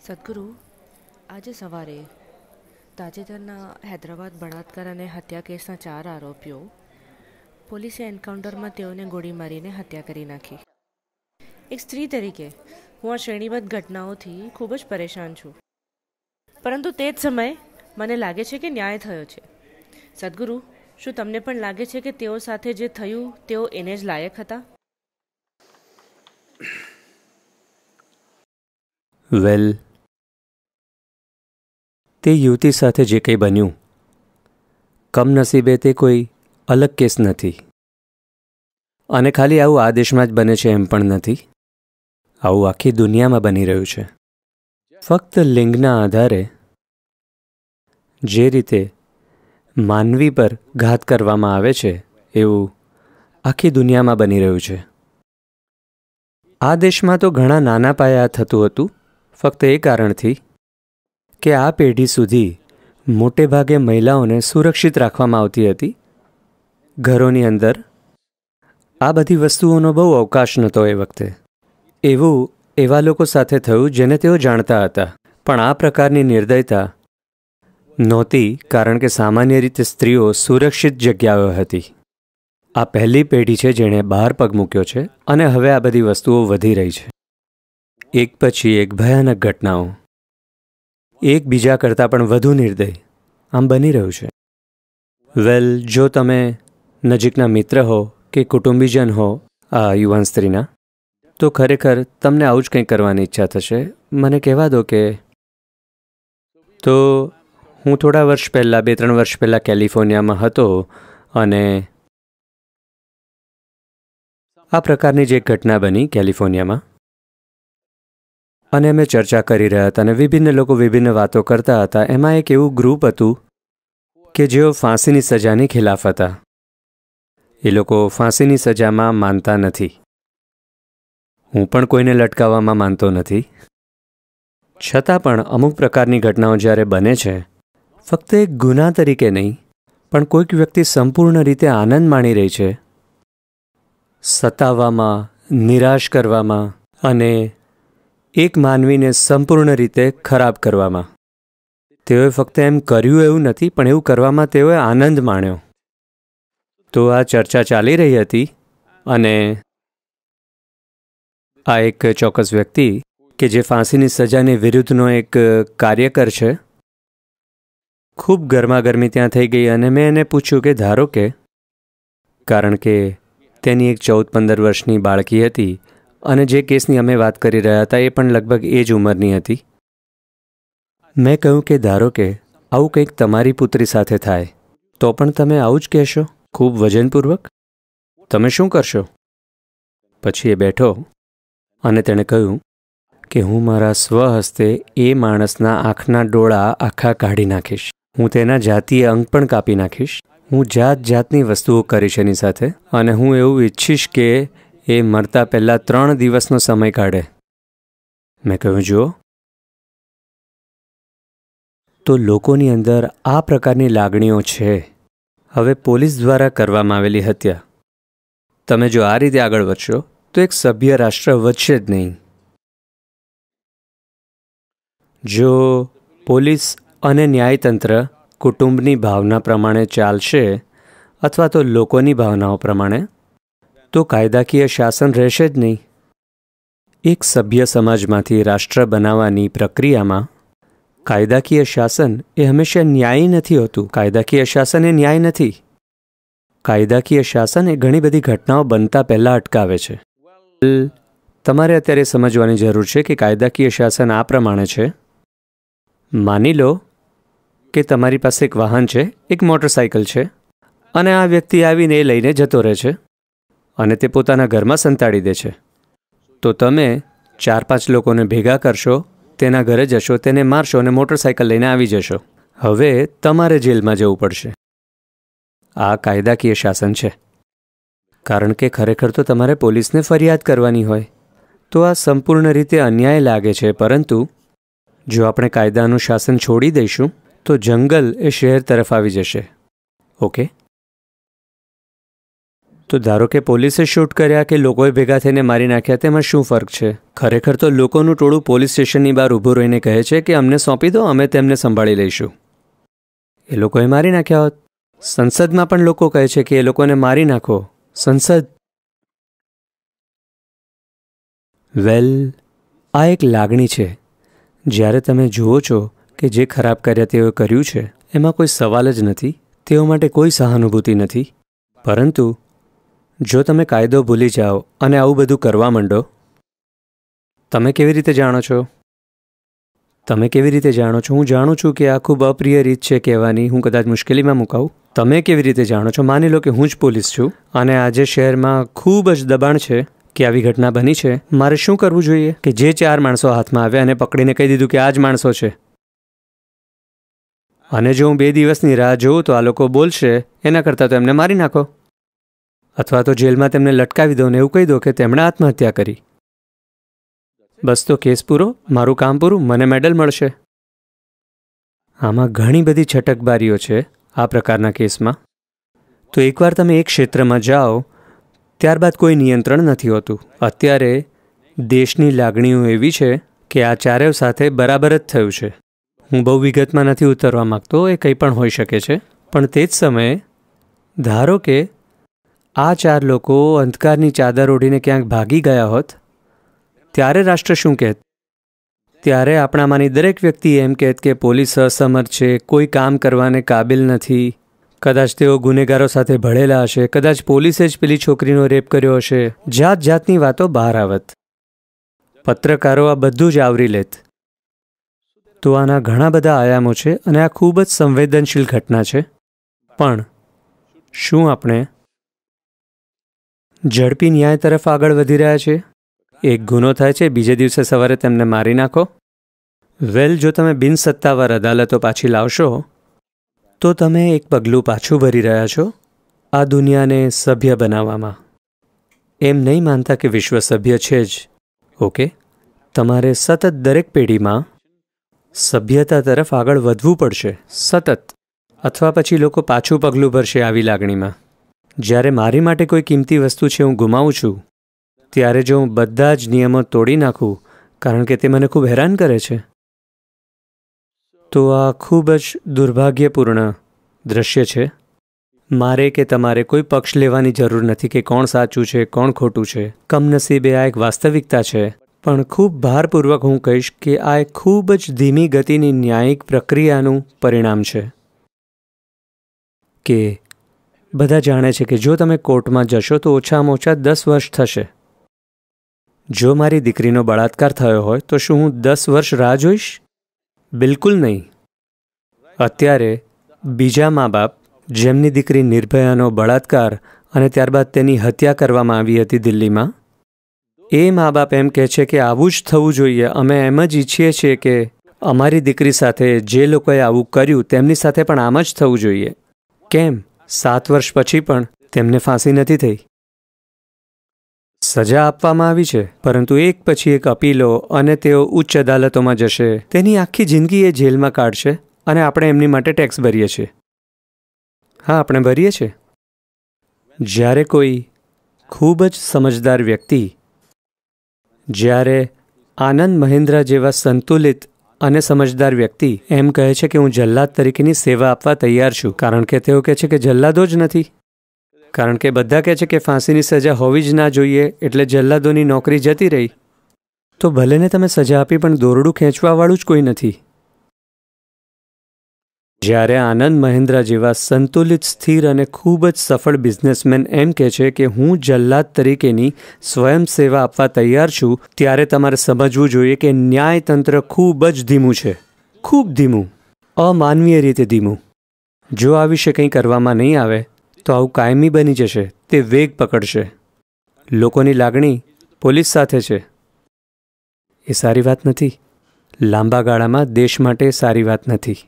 સદ્ગુરુ આજે સવારે તાજેતરના હૈદરાબાદ બળાત્કાર અને હત્યા કેસના ચાર આરોપીઓ પોલીસે એન્કાઉન્ટરમાં તેઓને ગોળી મારીને હત્યા કરી નાખી એક સ્ત્રી તરીકે હું આ શ્રેણીબદ્ધ ઘટનાઓથી ખૂબ જ પરેશાન છું પરંતુ તે જ સમયે મને લાગે છે કે ન્યાય થયો છે સદ્ગુરુ શું તમને પણ લાગે છે કે તેઓ સાથે જે થયું તેઓ એને જ લાયક હતા વેલ well. તે યુવતી સાથે જે કંઈ બન્યું કમનસીબે તે કોઈ અલગ કેસ નથી અને ખાલી આવું આ દેશમાં જ બને છે એમ પણ નથી આવું આખી દુનિયામાં બની રહ્યું છે ફક્ત લિંગના આધારે જે રીતે માનવી પર ઘાત કરવામાં આવે છે એવું આખી દુનિયામાં બની રહ્યું છે આ દેશમાં તો ઘણા નાના પાયા થતું હતું ફક્ત એ કારણથી કે આ પેઢી સુધી મોટે ભાગે મહિલાઓને સુરક્ષિત રાખવામાં આવતી હતી ઘરોની અંદર આ બધી વસ્તુઓનો બહુ અવકાશ નહોતો એ વખતે એવું એવા લોકો સાથે થયું જેને તેઓ જાણતા હતા પણ આ પ્રકારની નિર્દયતા નહોતી કારણ કે સામાન્ય રીતે સ્ત્રીઓ સુરક્ષિત જગ્યાઓ હતી આ પહેલી પેઢી છે જેણે બહાર પગ મૂક્યો છે અને હવે આ બધી વસ્તુઓ વધી રહી છે એક પછી એક ભયાનક ઘટનાઓ એકબીજા કરતાં પણ વધુ નિર્દય આમ બની રહ્યું છે વેલ જો તમે નજીકના મિત્ર હો કે કુટુંબીજન હો આ યુવાન સ્ત્રીના તો ખરેખર તમને આવું જ કંઈક કરવાની ઈચ્છા થશે મને કહેવા દો કે તો હું થોડા વર્ષ પહેલાં બે ત્રણ વર્ષ પહેલાં કેલિફોર્નિયામાં હતો અને આ પ્રકારની જે ઘટના બની કેલિફોર્નિયામાં અને અમે ચર્ચા કરી રહ્યા હતા અને વિભિન્ન લોકો વિભિન્ન વાતો કરતા હતા એમાં એક એવું ગ્રુપ હતું કે જેઓ ફાંસીની સજાની ખિલાફ હતા એ લોકો ફાંસીની સજામાં માનતા નથી હું પણ કોઈને લટકાવવામાં માનતો નથી છતાં પણ અમુક પ્રકારની ઘટનાઓ જ્યારે બને છે ફક્ત એક ગુના તરીકે નહીં પણ કોઈક વ્યક્તિ સંપૂર્ણ રીતે આનંદ માણી રહી છે સતાવવામાં નિરાશ કરવામાં અને એક માનવીને સંપૂર્ણ રીતે ખરાબ કરવામાં તેઓએ ફક્ત એમ કર્યું એવું નથી પણ એવું કરવામાં તેઓએ આનંદ માણ્યો તો આ ચર્ચા ચાલી રહી હતી અને આ એક ચોક્કસ વ્યક્તિ કે જે ફાંસીની સજાની વિરુદ્ધનો એક કાર્યકર છે ખૂબ ગરમાગરમી ત્યાં થઈ ગઈ અને મેં એને પૂછ્યું કે ધારો કે કારણ કે તેની એક ચૌદ પંદર વર્ષની બાળકી હતી અને જે કેસની અમે વાત કરી રહ્યા હતા એ પણ લગભગ એ જ ઉંમરની હતી મેં કહ્યું કે ધારો કે આવું કંઈક તમારી પુત્રી સાથે થાય તો પણ તમે આવું જ કહેશો ખૂબ વજનપૂર્વક તમે શું કરશો પછી એ બેઠો અને તેણે કહ્યું કે હું મારા સ્વહસ્તે એ માણસના આંખના ડોળા આખા કાઢી નાખીશ હું તેના જાતીય અંગ પણ કાપી નાખીશ હું જાત જાતની વસ્તુઓ કરીશ એની સાથે અને હું એવું ઈચ્છીશ કે એ મરતા પહેલાં ત્રણ દિવસનો સમય કાઢે મેં કહ્યું જુઓ તો લોકોની અંદર આ પ્રકારની લાગણીઓ છે હવે પોલીસ દ્વારા કરવામાં આવેલી હત્યા તમે જો આ રીતે આગળ વધશો તો એક સભ્ય રાષ્ટ્ર વધશે જ નહીં જો પોલીસ અને ન્યાયતંત્ર કુટુંબની ભાવના પ્રમાણે ચાલશે અથવા તો લોકોની ભાવનાઓ પ્રમાણે તો કાયદાકીય શાસન રહેશે જ નહીં એક સભ્ય સમાજમાંથી રાષ્ટ્ર બનાવવાની પ્રક્રિયામાં કાયદાકીય શાસન એ હંમેશા ન્યાયી નથી હોતું કાયદાકીય શાસન એ ન્યાય નથી કાયદાકીય શાસન એ ઘણી બધી ઘટનાઓ બનતા પહેલાં અટકાવે છે તમારે અત્યારે સમજવાની જરૂર છે કે કાયદાકીય શાસન આ પ્રમાણે છે માની લો કે તમારી પાસે એક વાહન છે એક મોટરસાયકલ છે અને આ વ્યક્તિ આવીને એ લઈને જતો રહે છે અને તે પોતાના ઘરમાં સંતાડી દે છે તો તમે ચાર પાંચ લોકોને ભેગા કરશો તેના ઘરે જશો તેને મારશો અને મોટરસાયકલ લઈને આવી જશો હવે તમારે જેલમાં જવું પડશે આ કાયદાકીય શાસન છે કારણ કે ખરેખર તો તમારે પોલીસને ફરિયાદ કરવાની હોય તો આ સંપૂર્ણ રીતે અન્યાય લાગે છે પરંતુ જો આપણે કાયદાનું શાસન છોડી દઈશું તો જંગલ એ શહેર તરફ આવી જશે ઓકે તો ધારો કે પોલીસે શૂટ કર્યા કે લોકોએ ભેગા થઈને મારી નાખ્યા તેમાં શું ફરક છે ખરેખર તો લોકોનું ટોળું પોલીસ સ્ટેશનની બહાર ઊભું રહીને કહે છે કે અમને સોંપી દો અમે તેમને સંભાળી લઈશું એ લોકોએ મારી નાખ્યા હોત સંસદમાં પણ લોકો કહે છે કે એ લોકોને મારી નાખો સંસદ વેલ આ એક લાગણી છે જ્યારે તમે જુઓ છો કે જે ખરાબ કર્યા તેઓએ કર્યું છે એમાં કોઈ સવાલ જ નથી તેઓ માટે કોઈ સહાનુભૂતિ નથી પરંતુ જો તમે કાયદો ભૂલી જાઓ અને આવું બધું કરવા માંડો તમે કેવી રીતે જાણો છો તમે કેવી રીતે જાણો છો હું જાણું છું કે આ ખૂબ અપ્રિય રીત છે કહેવાની હું કદાચ મુશ્કેલીમાં મુકાવું તમે કેવી રીતે જાણો છો માની લો કે હું જ પોલીસ છું અને આજે શહેરમાં ખૂબ જ દબાણ છે કે આવી ઘટના બની છે મારે શું કરવું જોઈએ કે જે ચાર માણસો હાથમાં આવ્યા અને પકડીને કહી દીધું કે આ જ માણસો છે અને જો હું બે દિવસની રાહ જોઉં તો આ લોકો બોલશે એના કરતાં તો એમને મારી નાખો અથવા તો જેલમાં તેમને લટકાવી દો ને એવું કહી દો કે તેમણે આત્મહત્યા કરી બસ તો કેસ પૂરો મારું કામ પૂરું મને મેડલ મળશે આમાં ઘણી બધી છટકબારીઓ છે આ પ્રકારના કેસમાં તો એકવાર તમે એક ક્ષેત્રમાં જાઓ ત્યારબાદ કોઈ નિયંત્રણ નથી હોતું અત્યારે દેશની લાગણીઓ એવી છે કે આ ચારેવ સાથે બરાબર જ થયું છે હું બહુ વિગતમાં નથી ઉતરવા માગતો એ કંઈ પણ હોઈ શકે છે પણ તે જ સમયે ધારો કે આ ચાર લોકો અંધકારની ચાદર ઓઢીને ક્યાંક ભાગી ગયા હોત ત્યારે રાષ્ટ્ર શું કહેત ત્યારે આપણામાંની દરેક વ્યક્તિ એમ કહેત કે પોલીસ અસમર્થ છે કોઈ કામ કરવાને કાબિલ નથી કદાચ તેઓ ગુનેગારો સાથે ભળેલા હશે કદાચ પોલીસે જ પેલી છોકરીનો રેપ કર્યો હશે જાત જાતની વાતો બહાર આવત પત્રકારો આ બધું જ આવરી લેત તો આના ઘણા બધા આયામો છે અને આ ખૂબ જ સંવેદનશીલ ઘટના છે પણ શું આપણે ઝડપી ન્યાય તરફ આગળ વધી રહ્યા છે એક ગુનો થાય છે બીજે દિવસે સવારે તેમને મારી નાખો વેલ જો તમે બિનસત્તાવાર અદાલતો પાછી લાવશો તો તમે એક પગલું પાછું ભરી રહ્યા છો આ દુનિયાને સભ્ય બનાવવામાં એમ નહીં માનતા કે વિશ્વ સભ્ય છે જ ઓકે તમારે સતત દરેક પેઢીમાં સભ્યતા તરફ આગળ વધવું પડશે સતત અથવા પછી લોકો પાછું પગલું ભરશે આવી લાગણીમાં જ્યારે મારી માટે કોઈ કિંમતી વસ્તુ છે હું ગુમાવું છું ત્યારે જો હું બધા જ નિયમો તોડી નાખું કારણ કે તે મને ખૂબ હેરાન કરે છે તો આ ખૂબ જ દુર્ભાગ્યપૂર્ણ દ્રશ્ય છે મારે કે તમારે કોઈ પક્ષ લેવાની જરૂર નથી કે કોણ સાચું છે કોણ ખોટું છે કમનસીબે આ એક વાસ્તવિકતા છે પણ ખૂબ ભારપૂર્વક હું કહીશ કે આ એક ખૂબ જ ધીમી ગતિની ન્યાયિક પ્રક્રિયાનું પરિણામ છે કે બધા જાણે છે કે જો તમે કોર્ટમાં જશો તો ઓછામાં ઓછા દસ વર્ષ થશે જો મારી દીકરીનો બળાત્કાર થયો હોય તો શું હું દસ વર્ષ રાહ જોઈશ બિલકુલ નહીં અત્યારે બીજા મા બાપ જેમની દીકરી નિર્ભયાનો બળાત્કાર અને ત્યારબાદ તેની હત્યા કરવામાં આવી હતી દિલ્હીમાં એ મા બાપ એમ કહે છે કે આવું જ થવું જોઈએ અમે એમ જ ઈચ્છીએ છીએ કે અમારી દીકરી સાથે જે લોકોએ આવું કર્યું તેમની સાથે પણ આમ જ થવું જોઈએ કેમ સાત વર્ષ પછી પણ તેમને ફાંસી નથી થઈ સજા આપવામાં આવી છે પરંતુ એક પછી એક અપીલો અને તેઓ ઉચ્ચ અદાલતોમાં જશે તેની આખી જિંદગી એ જેલમાં કાઢશે અને આપણે એમની માટે ટેક્સ ભરીએ છીએ હા આપણે ભરીએ છીએ જ્યારે કોઈ ખૂબ જ સમજદાર વ્યક્તિ જ્યારે આનંદ મહેન્દ્રા જેવા સંતુલિત અને સમજદાર વ્યક્તિ એમ કહે છે કે હું જલ્લાદ તરીકેની સેવા આપવા તૈયાર છું કારણ કે તેઓ કહે છે કે જલ્લાદો જ નથી કારણ કે બધા કહે છે કે ફાંસીની સજા હોવી જ ના જોઈએ એટલે જલ્લાદોની નોકરી જતી રહી તો ભલેને તમે સજા આપી પણ દોરડું ખેંચવાવાળું જ કોઈ નથી જ્યારે આનંદ મહેન્દ્રા જેવા સંતુલિત સ્થિર અને ખૂબ જ સફળ બિઝનેસમેન એમ કહે છે કે હું જલ્લાદ તરીકેની સ્વયંસેવા આપવા તૈયાર છું ત્યારે તમારે સમજવું જોઈએ કે ન્યાયતંત્ર ખૂબ જ ધીમું છે ખૂબ ધીમું અમાનવીય રીતે ધીમું જો આ વિશે કંઈ કરવામાં નહીં આવે તો આવું કાયમી બની જશે તે વેગ પકડશે લોકોની લાગણી પોલીસ સાથે છે એ સારી વાત નથી લાંબા ગાળામાં દેશ માટે સારી વાત નથી